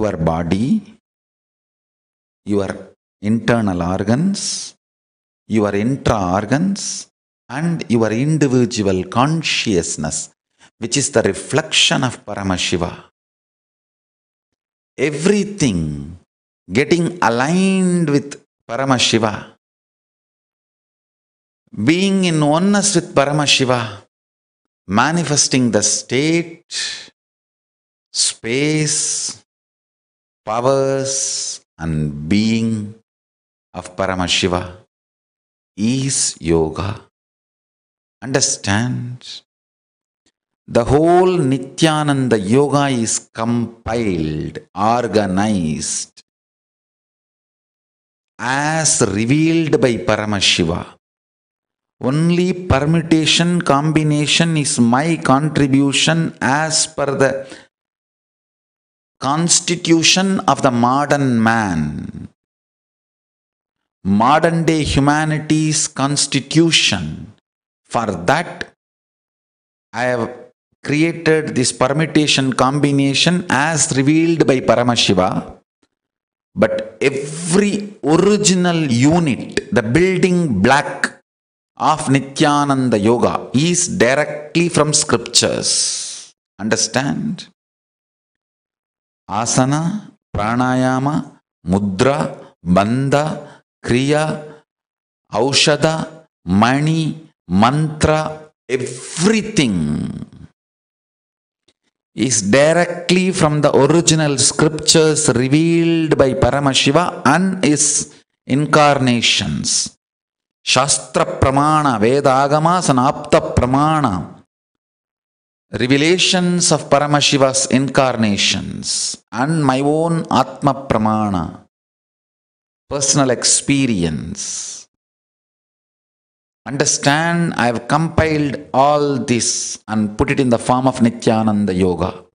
your body, your internal organs, your intra organs, and your individual consciousness, which is the reflection of Paramashiva. Everything getting aligned with Paramashiva, being in oneness with Paramashiva, manifesting the state, space, powers and being of Paramashiva is yoga. Understand? The whole Nityananda yoga is compiled, organized as revealed by Paramashiva. Only permutation combination is my contribution as per the constitution of the modern man. Modern day humanity's constitution. For that, I have created this permutation combination as revealed by Paramashiva. But every original unit, the building block of Nityananda Yoga, is directly from scriptures. Understand? आसन प्राणायाम मुद्रा बन्ध क्रिया aushadha mani mantra everything is directly from the original scriptures revealed by Paramashiva and is इन्कार shastrapramana वेदागमासनाप्तप्रमाण revelations of Paramashiva's incarnations and my own Atma Pramana, personal experience. Understand, I have compiled all this and put it in the form of Nityananda Yoga.